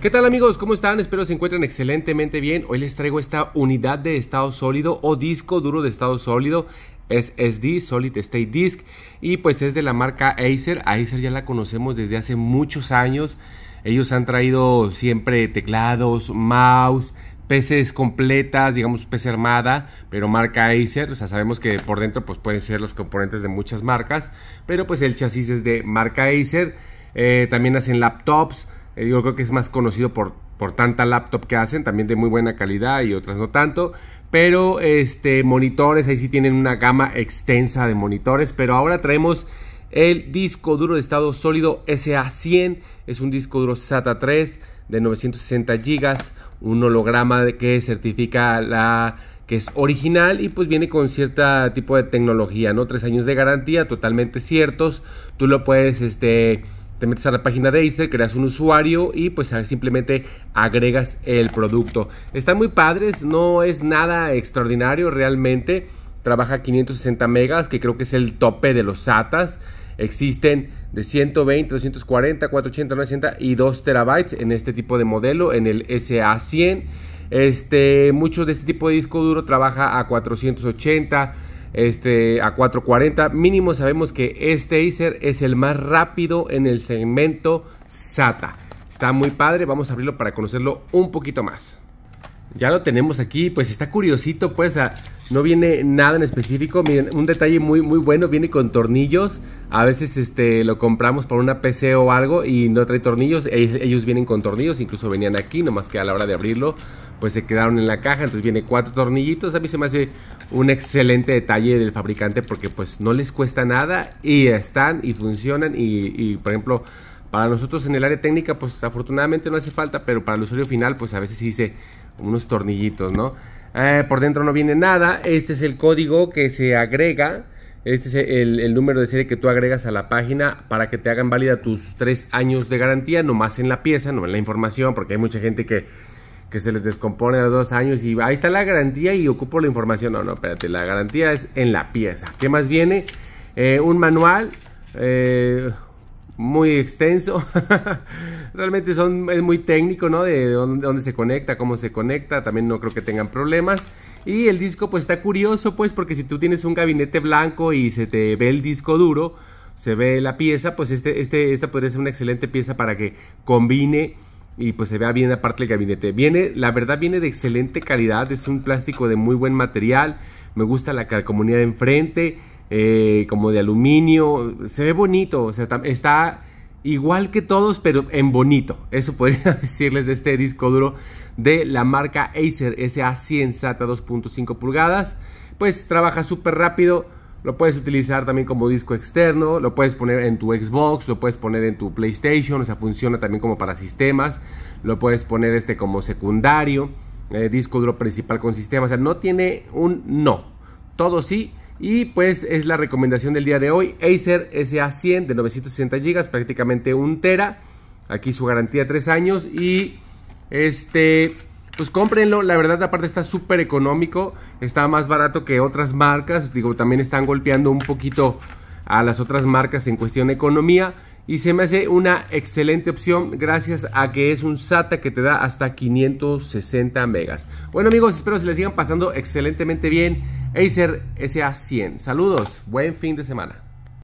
¿Qué tal amigos? ¿Cómo están? Espero se encuentren excelentemente bien. Hoy les traigo esta unidad de estado sólido o disco duro de estado sólido. Es SD, Solid State Disk. Y pues es de la marca Acer. Acer ya la conocemos desde hace muchos años. Ellos han traído siempre teclados, mouse, PCs completas, digamos PC armada, pero marca Acer, o sea, sabemos que por dentro pues pueden ser los componentes de muchas marcas, pero pues el chasis es de marca Acer, eh, también hacen laptops, eh, yo creo que es más conocido por, por tanta laptop que hacen, también de muy buena calidad y otras no tanto, pero este monitores, ahí sí tienen una gama extensa de monitores, pero ahora traemos el disco duro de estado sólido SA100, es un disco duro SATA 3 de 960 GB, un holograma que certifica la que es original y pues viene con cierto tipo de tecnología, ¿no? Tres años de garantía, totalmente ciertos. Tú lo puedes, este, te metes a la página de Acer, creas un usuario y pues simplemente agregas el producto. Están muy padres, no es nada extraordinario realmente. Trabaja 560 megas, que creo que es el tope de los SATAs. Existen de 120, 240, 480, 960 y 2 terabytes en este tipo de modelo, en el SA100. Este, muchos de este tipo de disco duro trabaja a 480, este, a 440. Mínimo sabemos que este Acer es el más rápido en el segmento SATA. Está muy padre, vamos a abrirlo para conocerlo un poquito más. Ya lo tenemos aquí, pues está curiosito, pues no viene nada en específico. Miren, un detalle muy muy bueno, viene con tornillos. A veces este lo compramos por una PC o algo y no trae tornillos. E, ellos, vienen con tornillos, incluso venían aquí, nomás que a la hora de abrirlo, pues se quedaron en la caja. Entonces viene cuatro tornillitos. A mí se me hace un excelente detalle del fabricante porque pues no les cuesta nada y están y funcionan y, y por ejemplo... Para nosotros en el área técnica, pues afortunadamente no hace falta, pero para el usuario final, pues a veces sí se, unos tornillitos, ¿no? Eh, por dentro no viene nada, este es el código que se agrega, este es el, número de serie que tú agregas a la página para que te hagan válida tus tres años de garantía, nomás en la pieza, no en la información, porque hay mucha gente que, que se les descompone a los dos años y ahí está la garantía y ocupo la información. No, no, espérate, la garantía es en la pieza. ¿Qué más viene? Eh, un manual, eh, muy extenso. Realmente son, es muy técnico, ¿no? De dónde, se conecta, cómo se conecta. También no creo que tengan problemas. Y el disco pues está curioso, pues, porque si tú tienes un gabinete blanco y se te ve el disco duro, se ve la pieza, pues este, este, esta podría ser una excelente pieza para que combine y pues se vea bien aparte el gabinete. Viene, la verdad viene de excelente calidad, es un plástico de muy buen material, me gusta la comunidad de enfrente, eh, como de aluminio. Se ve bonito, o sea, está igual que todos, pero en bonito. Eso podría decirles de este disco duro de la marca Acer SA100 SATA 2.5 pulgadas. Pues trabaja súper rápido. Lo puedes utilizar también como disco externo, lo puedes poner en tu Xbox, lo puedes poner en tu PlayStation, o sea, funciona también como para sistemas, lo puedes poner este como secundario, eh, disco duro principal con sistema, o sea, no tiene un no, todo sí, y pues es la recomendación del día de hoy, Acer SA100 de 960 GB, prácticamente un tera. Aquí su garantía 3 años y este pues cómprenlo, la verdad aparte está súper económico, está más barato que otras marcas, digo, también están golpeando un poquito a las otras marcas en cuestión de economía y se me hace una excelente opción gracias a que es un SATA que te da hasta 560 megas. Bueno amigos, espero se les sigan pasando excelentemente bien. Acer SA100. Saludos, buen fin de semana.